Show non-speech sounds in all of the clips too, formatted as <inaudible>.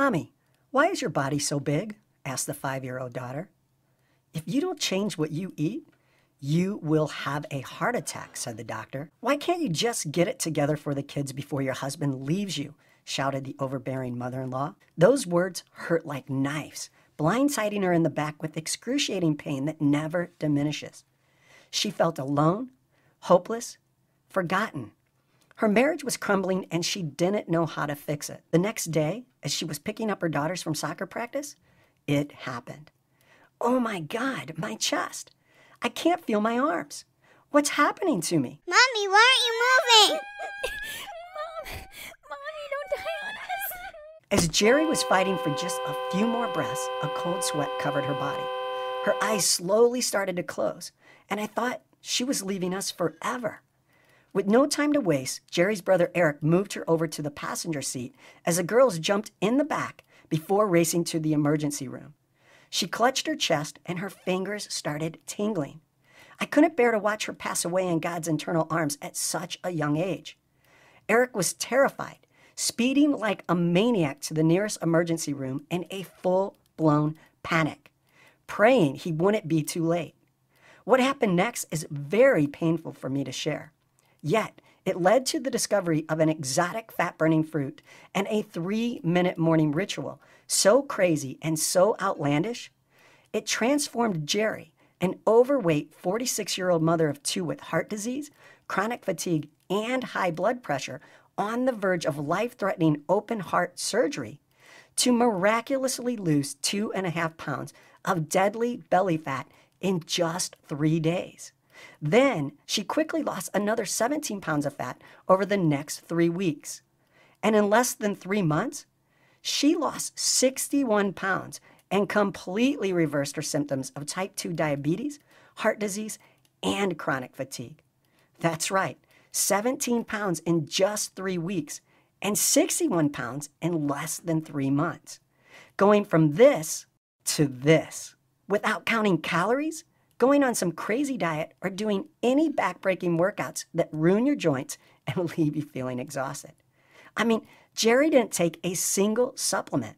Mommy, why is your body so big? asked the five year old daughter. If you don't change what you eat, you will have a heart attack, said the doctor. Why can't you just get it together for the kids before your husband leaves you? shouted the overbearing mother in law. Those words hurt like knives, blindsiding her in the back with excruciating pain that never diminishes. She felt alone, hopeless, forgotten, her marriage was crumbling and she didn't know how to fix it. The next day, as she was picking up her daughters from soccer practice, it happened. Oh my God, my chest. I can't feel my arms. What's happening to me? Mommy, why aren't you moving? Mom, Mommy, don't die on us. As Jerry was fighting for just a few more breaths, a cold sweat covered her body. Her eyes slowly started to close, and I thought she was leaving us forever. With no time to waste, Jerry's brother Eric moved her over to the passenger seat as the girls jumped in the back before racing to the emergency room. She clutched her chest and her fingers started tingling. I couldn't bear to watch her pass away in God's internal arms at such a young age. Eric was terrified, speeding like a maniac to the nearest emergency room in a full blown panic, praying he wouldn't be too late. What happened next is very painful for me to share. Yet, it led to the discovery of an exotic fat burning fruit and a three minute morning ritual so crazy and so outlandish. It transformed Jerry, an overweight 46 year old mother of two with heart disease, chronic fatigue, and high blood pressure, on the verge of life threatening open heart surgery, to miraculously lose two and a half pounds of deadly belly fat in just three days. Then she quickly lost another 17 pounds of fat over the next three weeks. And in less than three months, she lost 61 pounds and completely reversed her symptoms of type 2 diabetes, heart disease, and chronic fatigue. That's right, 17 pounds in just three weeks and 61 pounds in less than three months. Going from this to this without counting calories going on some crazy diet, or doing any backbreaking workouts that ruin your joints and <laughs> leave you feeling exhausted. I mean, Jerry didn't take a single supplement.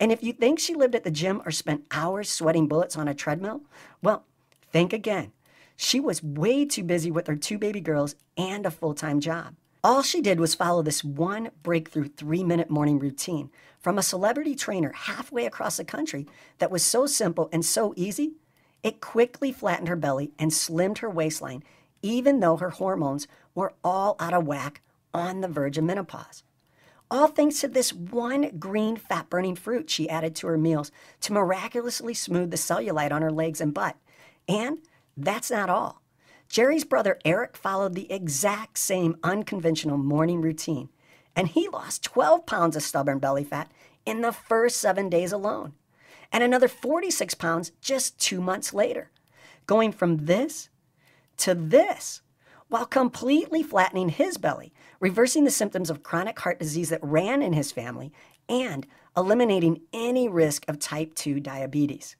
And if you think she lived at the gym or spent hours sweating bullets on a treadmill, well, think again. She was way too busy with her two baby girls and a full time job. All she did was follow this one breakthrough three minute morning routine from a celebrity trainer halfway across the country that was so simple and so easy it quickly flattened her belly and slimmed her waistline, even though her hormones were all out of whack on the verge of menopause. All thanks to this one green fat burning fruit she added to her meals to miraculously smooth the cellulite on her legs and butt. And that's not all. Jerry's brother Eric followed the exact same unconventional morning routine, and he lost 12 pounds of stubborn belly fat in the first seven days alone and another 46 pounds just two months later, going from this to this while completely flattening his belly, reversing the symptoms of chronic heart disease that ran in his family, and eliminating any risk of type 2 diabetes.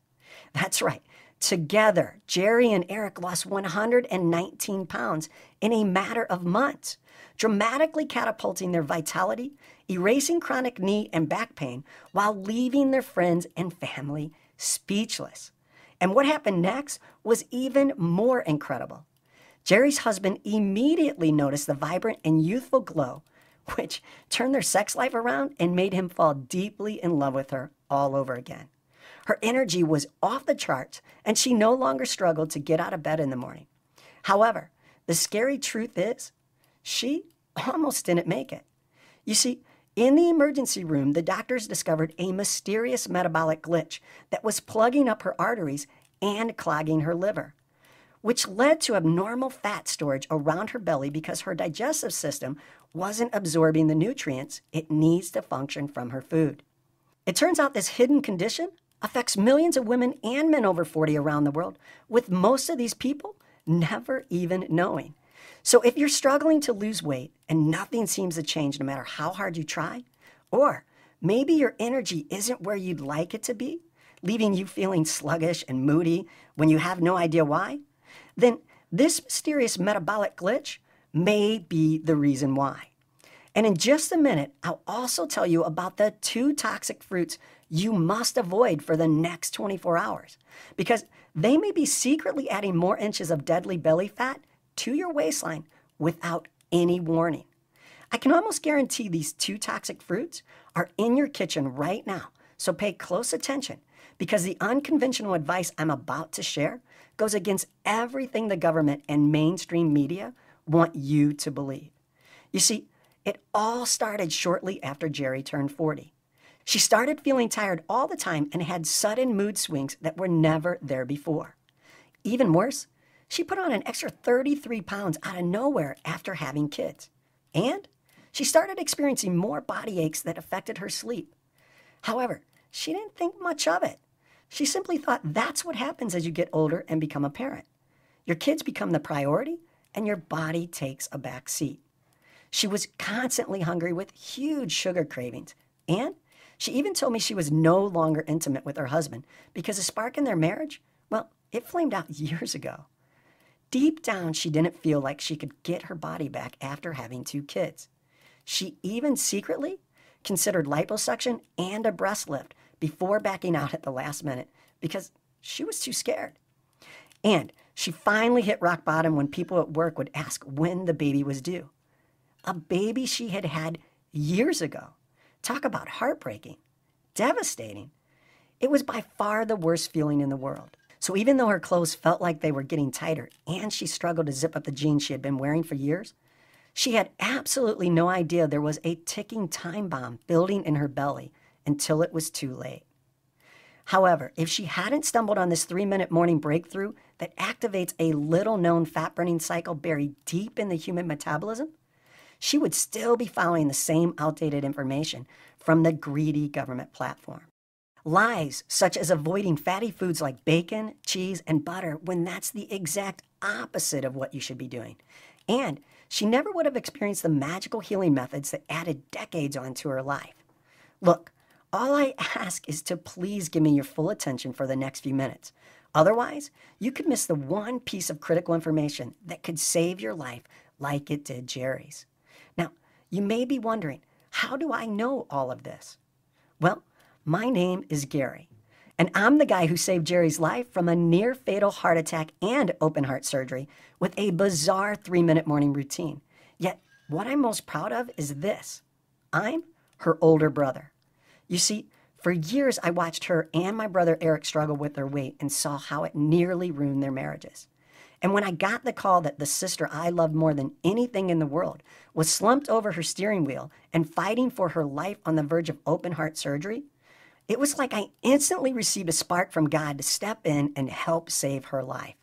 That's right, Together, Jerry and Eric lost 119 pounds in a matter of months, dramatically catapulting their vitality, erasing chronic knee and back pain, while leaving their friends and family speechless. And what happened next was even more incredible. Jerry's husband immediately noticed the vibrant and youthful glow, which turned their sex life around and made him fall deeply in love with her all over again. Her energy was off the charts, and she no longer struggled to get out of bed in the morning. However, the scary truth is, she almost didn't make it. You see, in the emergency room, the doctors discovered a mysterious metabolic glitch that was plugging up her arteries and clogging her liver, which led to abnormal fat storage around her belly because her digestive system wasn't absorbing the nutrients it needs to function from her food. It turns out this hidden condition affects millions of women and men over 40 around the world, with most of these people never even knowing. So if you're struggling to lose weight and nothing seems to change no matter how hard you try, or maybe your energy isn't where you'd like it to be, leaving you feeling sluggish and moody when you have no idea why, then this mysterious metabolic glitch may be the reason why. And in just a minute, I'll also tell you about the two toxic fruits you must avoid for the next 24 hours because they may be secretly adding more inches of deadly belly fat to your waistline without any warning. I can almost guarantee these two toxic fruits are in your kitchen right now, so pay close attention because the unconventional advice I'm about to share goes against everything the government and mainstream media want you to believe. You see, it all started shortly after Jerry turned 40. She started feeling tired all the time and had sudden mood swings that were never there before. Even worse, she put on an extra 33 pounds out of nowhere after having kids. And she started experiencing more body aches that affected her sleep. However, she didn't think much of it. She simply thought that's what happens as you get older and become a parent. Your kids become the priority, and your body takes a back seat. She was constantly hungry with huge sugar cravings, and she even told me she was no longer intimate with her husband because a spark in their marriage, well, it flamed out <laughs> years ago. Deep down, she didn't feel like she could get her body back after having two kids. She even secretly considered liposuction and a breast lift before backing out at the last minute because she was too scared. And she finally hit rock bottom when people at work would ask when the baby was due. A baby she had had years ago. Talk about heartbreaking, devastating. It was by far the worst feeling in the world. So even though her clothes felt like they were getting tighter and she struggled to zip up the jeans she had been wearing for years, she had absolutely no idea there was a ticking time bomb building in her belly until it was too late. However, if she hadn't stumbled on this three minute morning breakthrough that activates a little known fat burning cycle buried deep in the human metabolism, she would still be following the same outdated information from the greedy government platform. Lies such as avoiding fatty foods like bacon, cheese, and butter when that's the exact opposite of what you should be doing. And she never would have experienced the magical healing methods that added decades onto her life. Look, all I <laughs> ask is to please give me your full attention for the next few minutes. Otherwise, you could miss the one piece of critical information that could save your life like it did Jerry's. You may be wondering, how do I know all of this? Well, my name is Gary, and I'm the guy who saved Jerry's life from a near fatal heart attack and open heart surgery with a bizarre three minute morning routine. Yet, what I'm most proud of is this I'm her older brother. You see, for years I watched her and my brother Eric struggle with their weight and saw how it nearly ruined their marriages. And when I got the call that the sister I loved more than anything in the world was slumped over her steering wheel and fighting for her life on the verge of open heart surgery, it was like I instantly received a spark from God to step in and help save her life.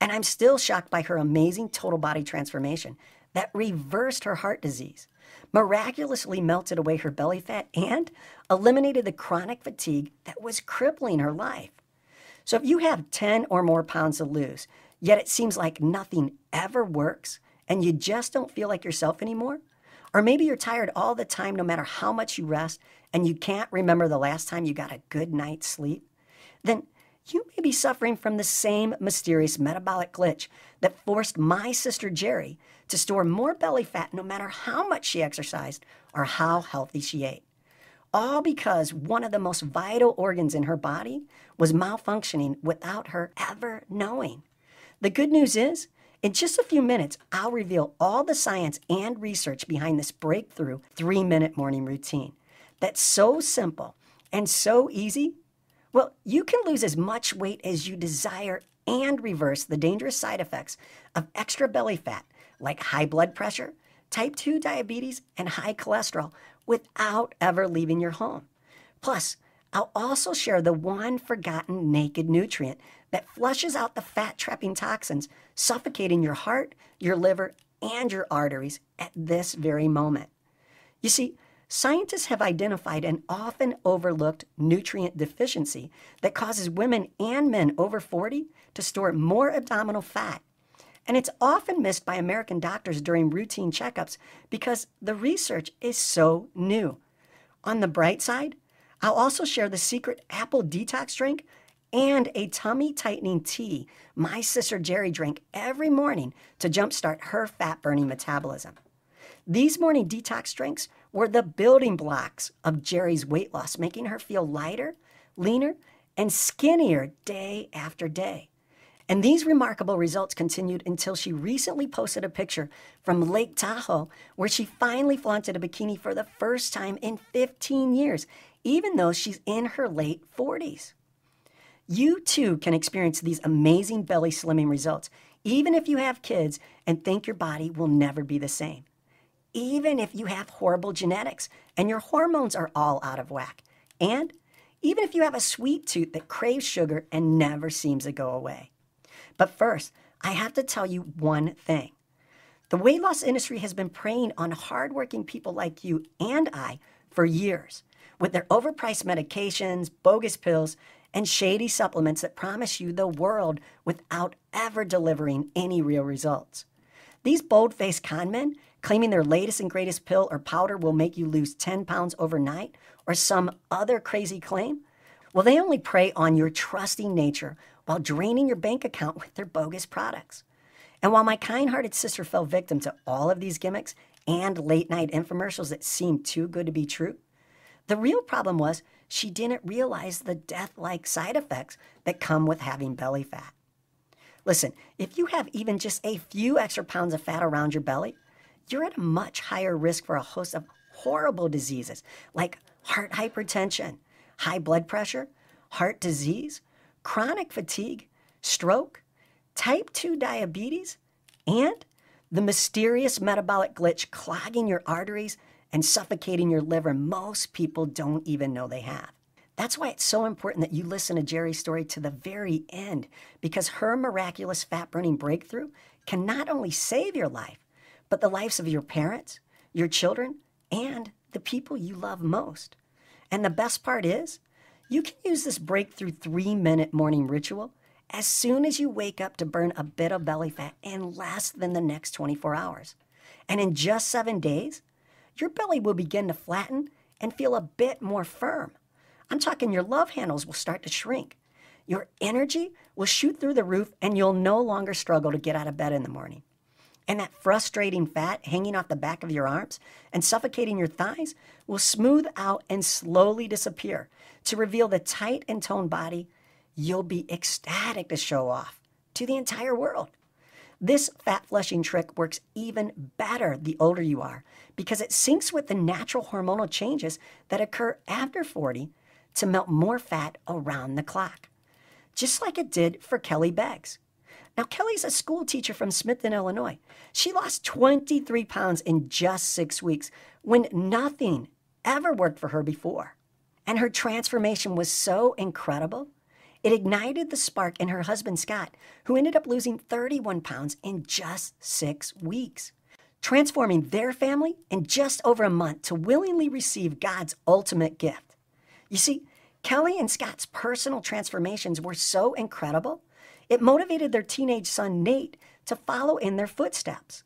And I'm still shocked by her amazing total body transformation that reversed her heart disease, miraculously melted away her belly fat, and eliminated the chronic fatigue that was crippling her life. So if you have 10 or more pounds to lose, yet it seems like nothing ever works and you just don't feel like yourself anymore? Or maybe you're tired all the time, no matter how much you rest, and you can't remember the last time you got a good night's sleep? Then you may be suffering from the same mysterious metabolic glitch that forced my sister Jerry to store more belly fat no matter how much she exercised or how healthy she ate. All because one of the most vital organs in her body was malfunctioning without her ever knowing. The good news is, in just a few minutes, I'll reveal all the science and research behind this breakthrough three minute morning routine that's so simple and so easy. Well, you can lose as much weight as you desire and reverse the dangerous side effects of extra belly fat, like high blood pressure, type 2 diabetes, and high cholesterol, without ever leaving your home. Plus, I'll also share the one forgotten naked nutrient that flushes out the fat trapping toxins, suffocating your heart, your liver, and your arteries at this very moment. You see, scientists have identified an often overlooked nutrient deficiency that causes women and men over 40 to store more abdominal fat. And it's often missed by American doctors during routine checkups because the research is so new. On the bright side, I'll also share the secret apple detox drink and a tummy tightening tea my sister Jerry drank every morning to jumpstart her fat burning metabolism. These morning detox drinks were the building blocks of Jerry's weight loss, making her feel lighter, leaner, and skinnier day after day. And these remarkable results continued until she recently posted a picture from Lake Tahoe where she finally flaunted a bikini for the first time in 15 years even though she's in her late 40s. You too can experience these amazing belly slimming results, even if you have kids and think your body will never be the same. Even if you have horrible genetics and your hormones are all out of whack. And even if you have a sweet tooth that craves sugar and never seems to go away. But first, I have to tell you one thing. The weight loss industry has been preying on hardworking people like you and I for years with their overpriced medications, bogus pills, and shady supplements that promise you the world without ever delivering any real results. These bold faced con men claiming their latest and greatest pill or powder will make you lose 10 pounds overnight or some other crazy claim, well, they only prey on your trusting nature while draining your bank account with their bogus products. And while my kind hearted sister fell victim to all of these gimmicks and late night infomercials that seemed too good to be true, the real problem was she didn't realize the death like side effects that come with having belly fat. Listen, if you have even just a few extra pounds of fat around your belly, you're at a much higher risk for a host of horrible diseases like heart hypertension, high blood pressure, heart disease, chronic fatigue, stroke, type 2 diabetes, and the mysterious metabolic glitch clogging your arteries and suffocating your liver most people don't even know they have. That's why it's so important that you listen to Jerry's story to the very end, because her miraculous fat burning breakthrough can not only save your life, but the lives of your parents, your children, and the people you love most. And the best part is, you can use this breakthrough three minute morning ritual as soon as you wake up to burn a bit of belly fat in less than the next 24 hours. And in just seven days, your belly will begin to flatten and feel a bit more firm. I'm talking your love handles will start to shrink. Your energy will shoot through the roof and you'll no longer struggle to get out of bed in the morning. And that frustrating fat hanging off the back of your arms and suffocating your thighs will smooth out and slowly disappear to reveal the tight and toned body you'll be ecstatic to show off to the entire world. This fat flushing trick works even better the older you are because it syncs with the natural hormonal changes that occur after 40 to melt more fat around the clock, just like it did for Kelly Beggs. Now, Kelly's a school teacher from Smithton, Illinois. She lost 23 pounds in just six weeks when nothing ever worked for her before. And her transformation was so incredible it ignited the spark in her husband, Scott, who ended up losing 31 pounds in just six weeks, transforming their family in just over a month to willingly receive God's ultimate gift. You see, Kelly and Scott's personal transformations were so incredible, it motivated their teenage son, Nate, to follow in their footsteps.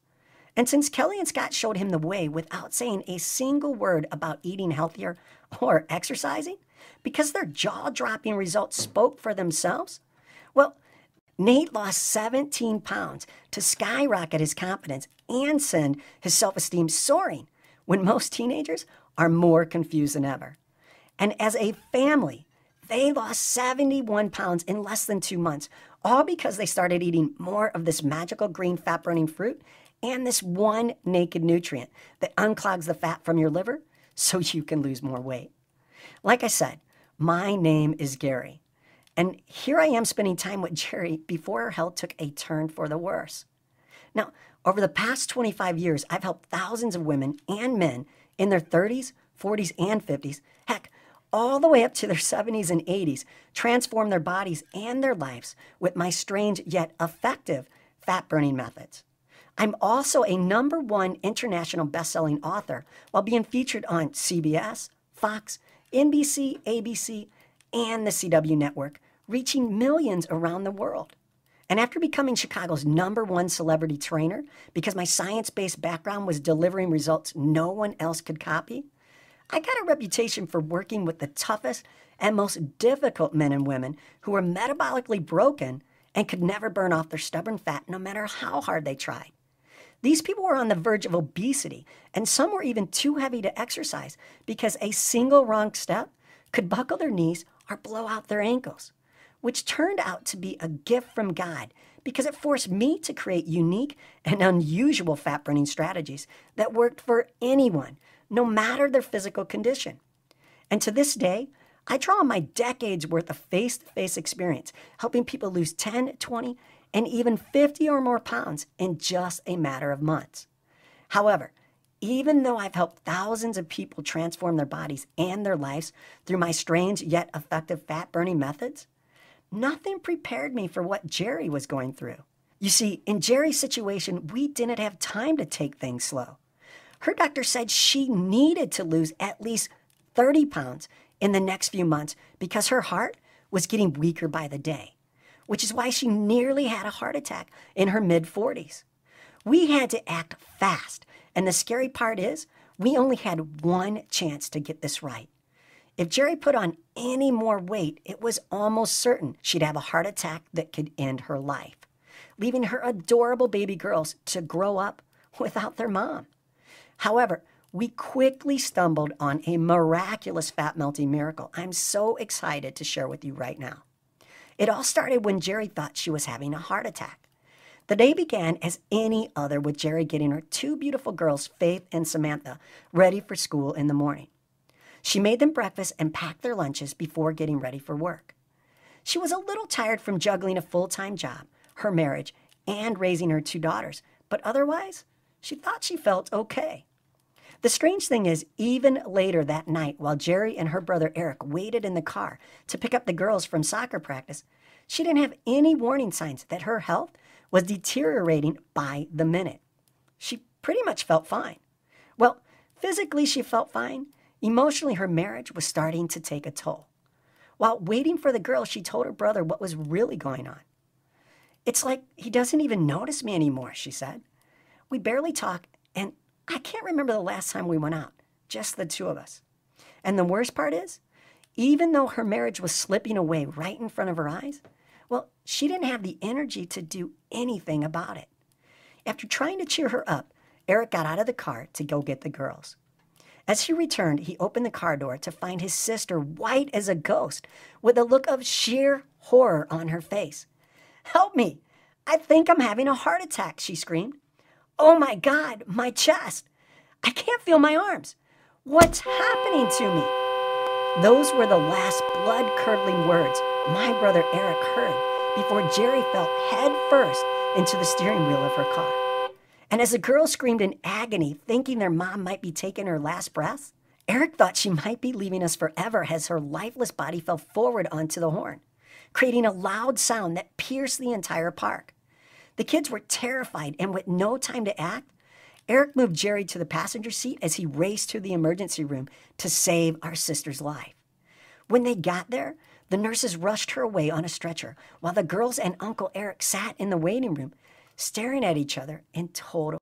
And since Kelly and Scott showed him the way without saying a single word about eating healthier or exercising, because their jaw dropping results spoke for themselves? Well, Nate lost 17 pounds to skyrocket his confidence and send his self esteem soaring when most teenagers are more confused than ever. And as a family, they lost 71 pounds in less than two months, all because they started eating more of this magical green fat burning fruit and this one naked nutrient that unclogs the fat from your liver so you can lose more weight. Like I said, my name is Gary. And here I am spending time with Jerry before her health took a turn for the worse. Now, over the past 25 years, I've helped thousands of women and men in their 30s, 40s, and 50s, heck, all the way up to their 70s and 80s, transform their bodies and their lives with my strange yet effective fat burning methods. I'm also a number one international best-selling author while being featured on CBS, Fox, NBC, ABC, and the CW network, reaching millions around the world. And after becoming Chicago's number one celebrity trainer, because my science based background was delivering results no one else could copy, I got a reputation for working with the toughest and most difficult men and women who were metabolically broken and could never burn off their stubborn fat no matter how hard they tried. These people were on the verge of obesity, and some were even too heavy to exercise because a single wrong step could buckle their knees or blow out their ankles, which turned out to be a gift from God because it forced me to create unique and unusual fat burning strategies that worked for anyone, no matter their physical condition. And to this day, I draw on my decades worth of face to face experience, helping people lose 10, 20, and even 50 or more pounds in just a matter of months. However, even though I've helped thousands of people transform their bodies and their lives through my strange yet effective fat burning methods, nothing prepared me for what Jerry was going through. You see, in Jerry's situation, we didn't have time to take things slow. Her doctor said she needed to lose at least 30 pounds in the next few months because her heart was getting weaker by the day which is why she nearly had a heart attack in her mid 40s. We had to act fast, and the scary part is we only had one chance to get this right. If Jerry put on any more weight, it was almost certain she'd have a heart attack that could end her life, leaving her adorable baby girls to grow up without their mom. However, we quickly stumbled on a miraculous fat melting miracle I'm so excited to share with you right now. It all started when Jerry thought she was having a heart attack. The day began as any other with Jerry getting her two beautiful girls, Faith and Samantha, ready for school in the morning. She made them breakfast and packed their lunches before getting ready for work. She was a little tired from juggling a full time job, her marriage, and raising her two daughters, but otherwise, she thought she felt okay. The strange thing is, even later that night, while Jerry and her brother Eric waited in the car to pick up the girls from soccer practice, she didn't have any warning signs that her health was deteriorating by the minute. She pretty much felt fine. Well, physically, she felt fine. Emotionally, her marriage was starting to take a toll. While waiting for the girls, she told her brother what was really going on. It's like he doesn't even notice me anymore, she said. We barely talk, and I can't remember the last time we went out, just the two of us. And the worst part is, even though her marriage was slipping away right in front of her eyes, well, she didn't have the energy to do anything about it. After trying to cheer her up, Eric got out of the car to go get the girls. As he returned, he opened the car door to find his sister white as a ghost with a look of sheer horror on her face. Help me! I think I'm having a heart attack, she screamed. Oh my God, my chest. I can't feel my arms. What's happening to me? Those were the last blood curdling words my brother Eric heard before Jerry fell head first into the steering wheel of her car. And as the girl screamed in agony, thinking their mom might be taking her last breath, Eric thought she might be leaving us forever as her lifeless body fell forward onto the horn, creating a loud sound that pierced the entire park. The kids were terrified, and with no time to act, Eric moved Jerry to the passenger seat as he raced to the emergency room to save our sister's life. When they got there, the nurses rushed her away on a stretcher while the girls and Uncle Eric sat in the waiting room, staring at each other in total